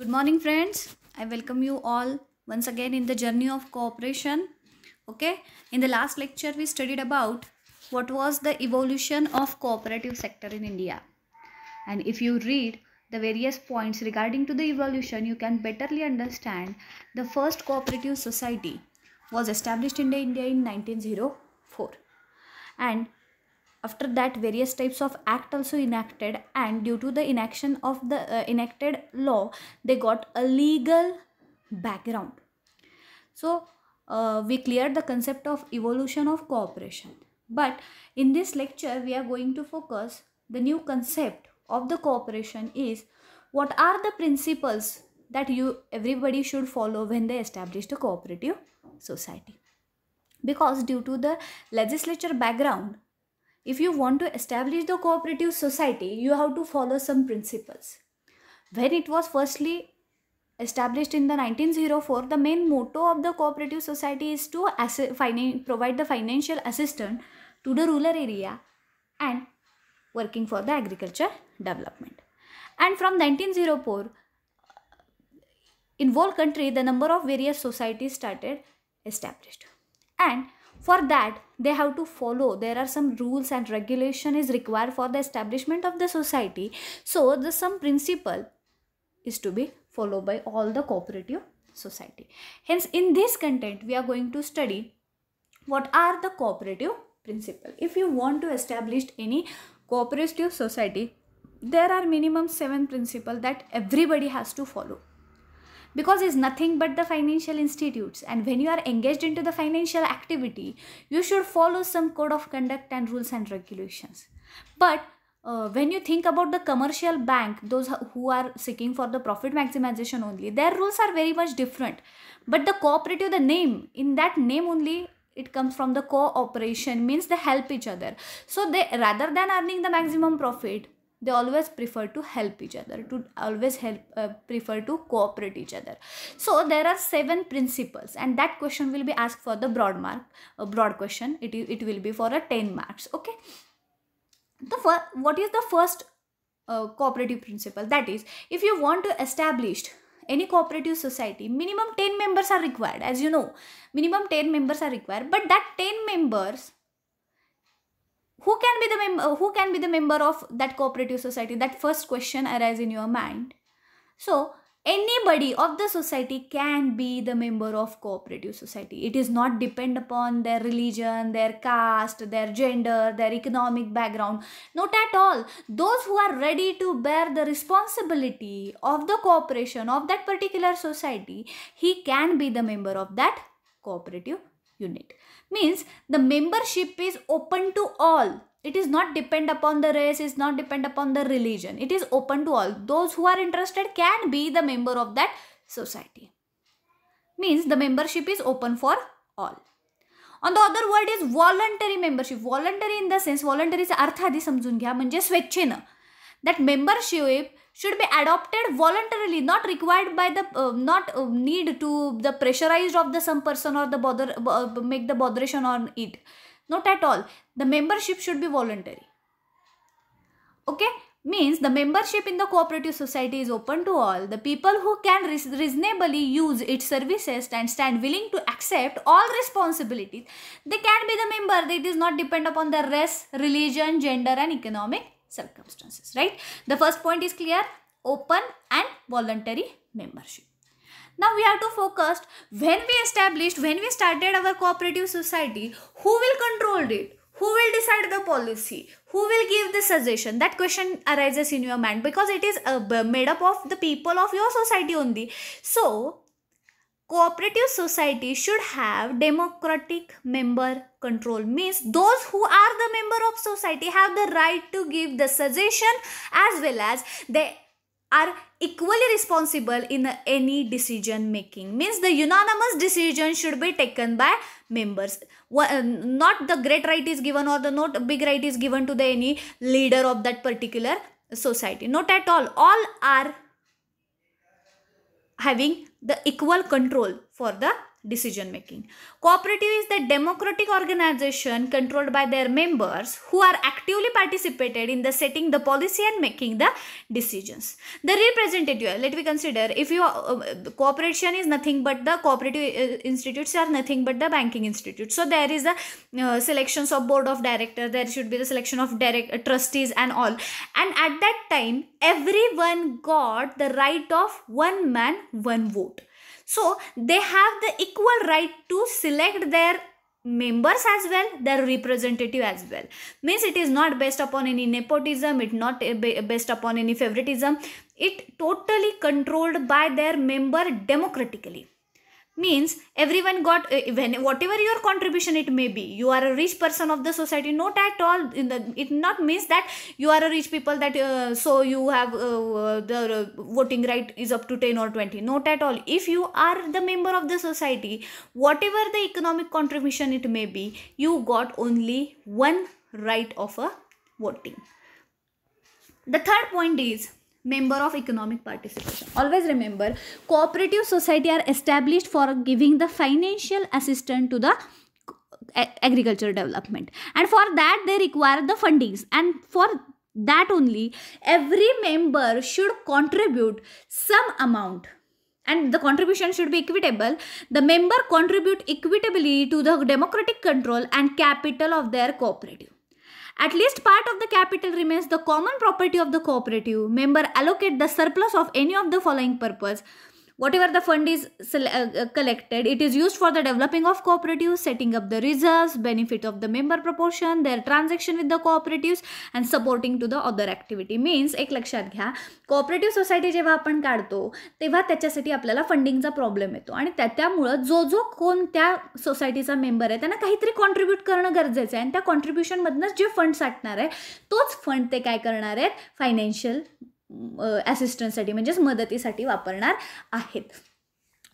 Good morning friends. I welcome you all once again in the journey of cooperation. Okay. In the last lecture we studied about what was the evolution of cooperative sector in India. And if you read the various points regarding to the evolution you can betterly understand the first cooperative society was established in the India in 1904 and after that various types of act also enacted and due to the inaction of the uh, enacted law they got a legal background so uh, we cleared the concept of evolution of cooperation but in this lecture we are going to focus the new concept of the cooperation is what are the principles that you everybody should follow when they establish a cooperative society because due to the legislature background if you want to establish the cooperative society, you have to follow some principles. When it was firstly established in the 1904, the main motto of the cooperative society is to provide the financial assistance to the rural area and working for the agriculture development. And from 1904, in whole country, the number of various societies started established. And for that, they have to follow. There are some rules and regulation is required for the establishment of the society. So, the some principle is to be followed by all the cooperative society. Hence, in this content, we are going to study what are the cooperative principle. If you want to establish any cooperative society, there are minimum seven principle that everybody has to follow because it's nothing but the financial institutes and when you are engaged into the financial activity you should follow some code of conduct and rules and regulations but uh, when you think about the commercial bank those who are seeking for the profit maximization only their rules are very much different but the cooperative the name in that name only it comes from the cooperation means they help each other so they rather than earning the maximum profit they always prefer to help each other to always help uh, prefer to cooperate each other so there are seven principles and that question will be asked for the broad mark a broad question it, it will be for a 10 marks okay the first, what is the first uh, cooperative principle that is if you want to establish any cooperative society minimum 10 members are required as you know minimum 10 members are required but that 10 members who can be the mem- uh, who can be the member of that cooperative society that first question arises in your mind so anybody of the society can be the member of cooperative society it is not depend upon their religion their caste their gender their economic background not at all those who are ready to bear the responsibility of the cooperation of that particular society he can be the member of that cooperative unit. Means the membership is open to all. It is not depend upon the race, is not depend upon the religion. It is open to all. Those who are interested can be the member of that society. Means the membership is open for all. On the other word is voluntary membership. Voluntary in the sense, voluntary अर्थाधी समजून घ्या म्हणजे स्वेच्छेनं that membership should be adopted voluntarily not required by the uh, not uh, need to the pressurized of the some person or the bother uh, make the botheration on it not at all the membership should be voluntary okay means the membership in the cooperative society is open to all the people who can reasonably use its services and stand willing to accept all responsibilities they can be the member it is not depend upon their race religion gender and economic circumstances, right? The first point is clear, open and voluntary membership. Now we have to focus when we established, when we started our cooperative society, who will control it? Who will decide the policy? Who will give the suggestion? That question arises in your mind because it is uh, made up of the people of your society only. So cooperative society should have democratic member control means those who are the member of society have the right to give the suggestion as well as they are equally responsible in any decision making means the unanimous decision should be taken by members um, not the great right is given or the not big right is given to the any leader of that particular society not at all all are having the equal control for the decision making. Cooperative is the democratic organization controlled by their members who are actively participated in the setting the policy and making the decisions. The representative, let me consider if you uh, uh cooperation is nothing but the cooperative uh, institutes are nothing but the banking institute. So there is a uh, selections of board of director, there should be the selection of direct uh, trustees and all. And at that time everyone got the right of one man one vote so they have the equal right to select their members as well their representative as well means it is not based upon any nepotism it not based upon any favoritism it totally controlled by their member democratically means everyone got eh, when whatever your contribution it may be you are a rich person of the society not at all the, it not means that you are a rich people that uh, so you have uh, the voting right is up to 10 or 20 not at all if you are the member of the society whatever the economic contribution it may be you got only one right of a voting the third point is member of economic participation always remember cooperative society are established for giving the financial assistance to the agriculture development and for that they require the fundings and for that only every member should contribute some amount and the contribution should be equitable the member contribute equitably to the democratic control and capital of their cooperative at least part of the capital remains the common property of the cooperative. Member allocate the surplus of any of the following purpose. whatever the fund is collected it is used for the developing of cooperative setting up the reserves benefit of the member proportion their transaction with the cooperatives and supporting to the other activity means ek lakshat gya cooperative society jeva apan kadto teva tacha sathi aplyala funding cha problem eto ani tatyamule jo jo kon tya society cha member hai tana kahi tari contribute karna garje cha and tya contribution madnas je fund satnar hai toch fund te kay karnar hai financial ॲसिस्टंटसाठी म्हणजेच मदतीसाठी वापरणार आहेत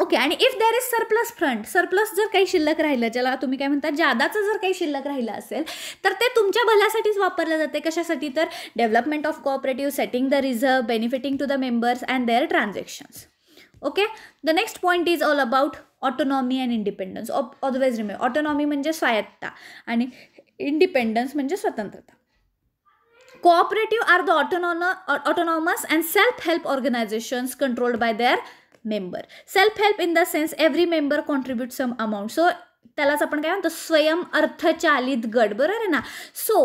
okay आणि if there is surplus fund surplus जर काही शिल्लक राहिलं ज्याला तुम्ही काय म्हणता जादाचं जर काही शिल्लक राहिलं असेल तर ते तुमच्या भल्यासाठीच वापरलं जाते कशासाठी तर development of cooperative setting the reserve benefiting to the members and their transactions okay the next point is all about autonomy and independence of always remain autonomy म्हणजे स्वायत्ता आणि इंडिपेंडन्स म्हणजे स्वतंत्रता Cooperative are the autonomous and self-help organizations controlled by their member. Self-help in the sense every member contributes some amount. So त्यालाच आपण काय म्हणतो स्वयं अर्थचालित गट बरोबर आहे ना so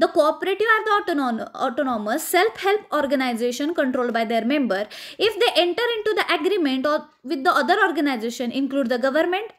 the cooperative are the ऑटोनॉन autonomous self help organisation control by their member if they enter into the agreement or with the other organisation include the government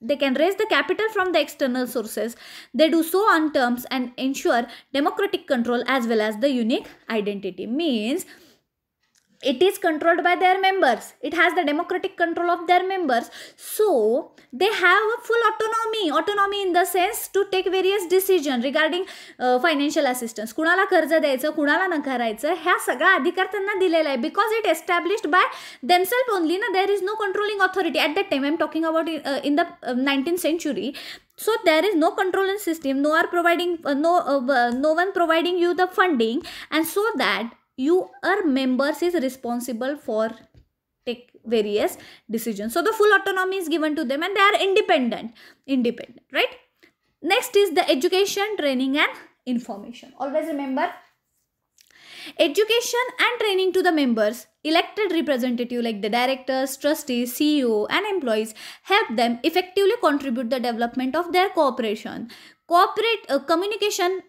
they can raise the capital from the external sources. They do so on terms and ensure democratic control as well as the unique identity. Means it is controlled by their members it has the democratic control of their members so they have a full autonomy autonomy in the sense to take various decisions regarding uh, financial assistance kunala karja dyaycha kunala na karaycha ha saga adhikar tanna dilela hai because it established by themselves only na there is no controlling authority at that time i'm talking about in, uh, in the 19th uh, century so there is no controlling system no are providing no no one providing you the funding and so that you are members is responsible for take various decisions so the full autonomy is given to them and they are independent independent right next is the education training and information always remember education and training to the members elected representative like the directors trustees ceo and employees help them effectively contribute the development of their cooperation corporate uh, communication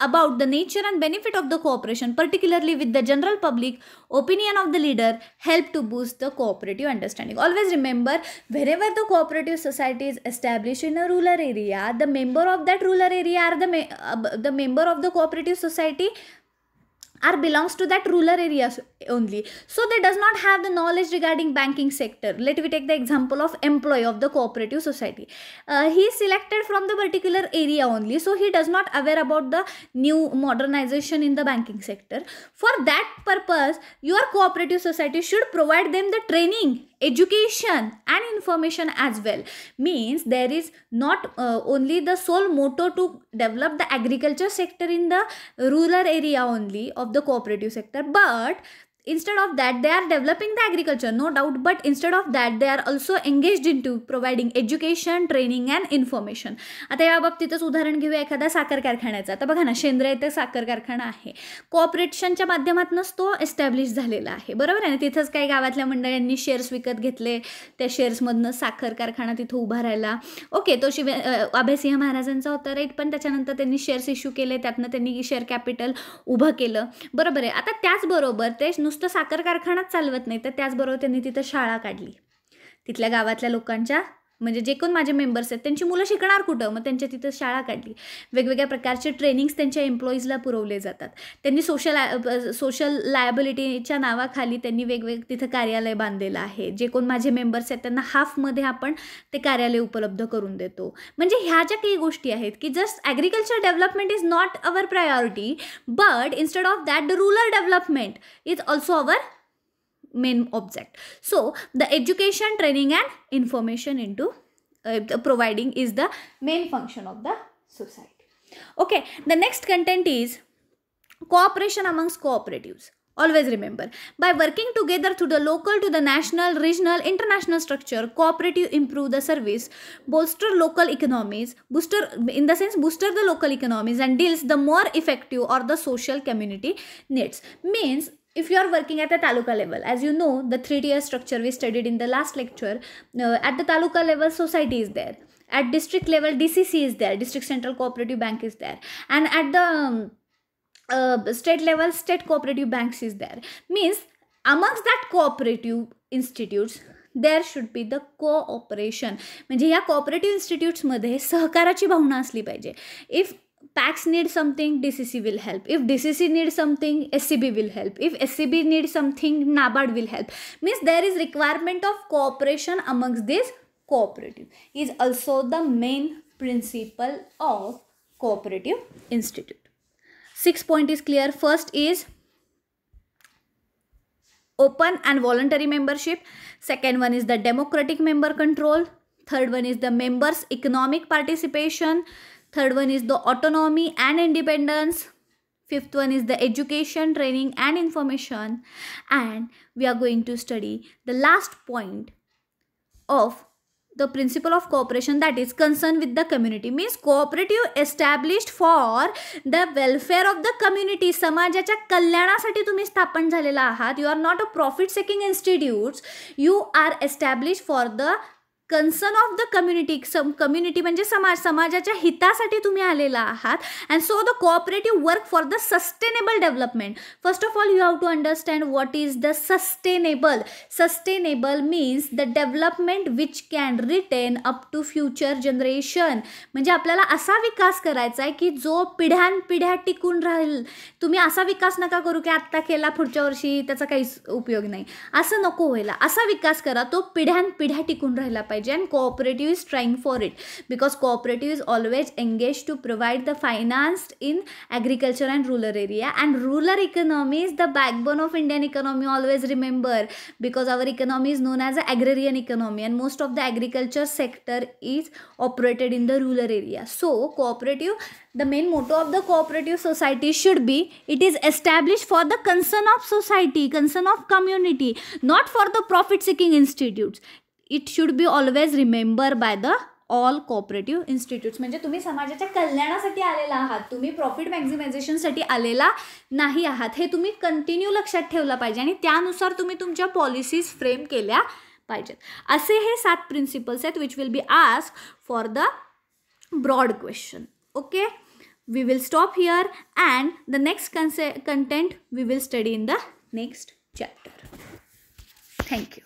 about the nature and benefit of the cooperation, particularly with the general public, opinion of the leader help to boost the cooperative understanding. Always remember, wherever the cooperative society is established in a rural area, the member of that rural area are the, uh, the member of the cooperative society are belongs to that rural areas only so they does not have the knowledge regarding banking sector let me take the example of employee of the cooperative society uh, he is selected from the particular area only so he does not aware about the new modernization in the banking sector for that purpose your cooperative society should provide them the training education and information as well means there is not uh, only the sole motto to develop the agriculture sector in the rural area only of the cooperative sector but of that they are developing the the no doubt but instead of that they are also also into providing education training and information आता या बाबतीतच उदाहरण घेऊया एखादा साखर कारखान्याचा आता बघा ना शेंद्रा इथे साखर कारखाना आहे कॉपरेशनच्या माध्यमातूनच तो एस्टॅब्लिश झालेला आहे बरोबर आहे ना तिथंच काही गावातल्या मंडळींनी शेअर्स विकत घेतले त्या शेअर्समधनं साखर कारखाना तिथं उभा राहिला ओके तो शिव अभयसिंह महाराजांचा होता राईट पण त्याच्यानंतर त्यांनी शेअर्स इश्यू केले त्यातनं त्यांनी शेअर कॅपिटल उभं केलं बरोबर आहे आता त्याचबरोबर ते नुसतं नुसतं साखर कारखानाच चालवत नाही तर त्याचबरोबर त्यांनी तिथं शाळा काढली तिथल्या गावातल्या लोकांच्या म्हणजे जे कोण माझे मेंबर्स आहेत त्यांची मुलं शिकणार कुठं मग त्यांच्या तिथं शाळा काढली वेगवेगळ्या प्रकारचे ट्रेनिंग्स त्यांच्या एम्प्लॉईजला पुरवले जातात त्यांनी सोशल सोशल लायबिलिटीच्या नावाखाली त्यांनी वेगवेगळे तिथं कार्यालय बांधलेलं आहे जे कोण माझे मेंबर्स आहेत त्यांना हाफमध्ये आपण ते कार्यालय उपलब्ध करून देतो म्हणजे ह्या ज्या काही गोष्टी आहेत की just agriculture development is not our priority but instead of that the rural development is also our main object so the education training and information into uh, providing is the main function of the society okay the next content is cooperation amongst cooperatives always remember by working together through the local to the national regional international structure cooperative improve the service bolster local economies booster in the sense booster the local economies and deals the more effective or the social community needs means if you are working at the taluka level as you know the three tier structure we studied in the last lecture uh, at the taluka level society is there at district level dcc is there district central cooperative bank is there and at the um, uh, state level state cooperative banks is there means amongst that cooperative institutes there should be the cooperation. म्हणजे cooperative institutes इन्स्टिट्यूट्समध्ये सहकाराची भावना असली PAX needs something, DCC will help. If DCC needs something, SCB will help. If SCB needs something, NABARD will help. Means there is requirement of cooperation amongst these cooperative. Is also the main principle of cooperative institute. Six point is clear. First is open and voluntary membership. Second one is the democratic member control. Third one is the members economic participation. Third one is the autonomy and independence fifth one is the education training and information and we are going to study the last point of the principle of cooperation that is concern with the community means cooperative establish for the welfare of the community समाजाच्या कल्याणासाठी तुम्ही स्थापन झालेला आहात you are not a profit seeking institutes you are establish for the concern of the community some community म्हणजे समाज समाजाच्या हितासाठी तुम्ही आलेला आहात and so the cooperative work for the sustainable development first of all you have to understand what is the sustainable sustainable means the development which can retain up to future generation म्हणजे आपल्याला असा विकास करायचा आहे की जो पिढ्यानपिढ्या टिकून राहील तुम्ही असा विकास नका करू की आत्ता केला पुढच्या वर्षी त्याचा काहीच उपयोग नाही असं नको व्हायला असा विकास करा तो पिढ्यानपिढ्या टिकून राहिला पाहिजे and cooperative is trying for it because cooperative is always engaged to provide the finance in agriculture and rural area and rural economy is the backbone of Indian economy always remember because our economy is known as agrarian economy and most of the agriculture sector is operated in the rural area. So cooperative the main motto of the cooperative society should be it is established for the concern of society concern of community not for the profit seeking institutes it should be always remember by the all cooperative institutes म्हणजे तुम्ही समाजाच्या कल्याणासाठी आलेला आहात तुम्ही profit मॅक्झिमायझेशनसाठी आलेला नाही आहात हे तुम्ही कंटिन्यू लक्षात ठेवलं पाहिजे आणि त्यानुसार तुम्ही तुमच्या पॉलिसीज फ्रेम केल्या पाहिजेत असे हे सात प्रिन्सिपल्स आहेत which will be ask for the broad question okay we will stop here and the next con content we will study in the next chapter thank you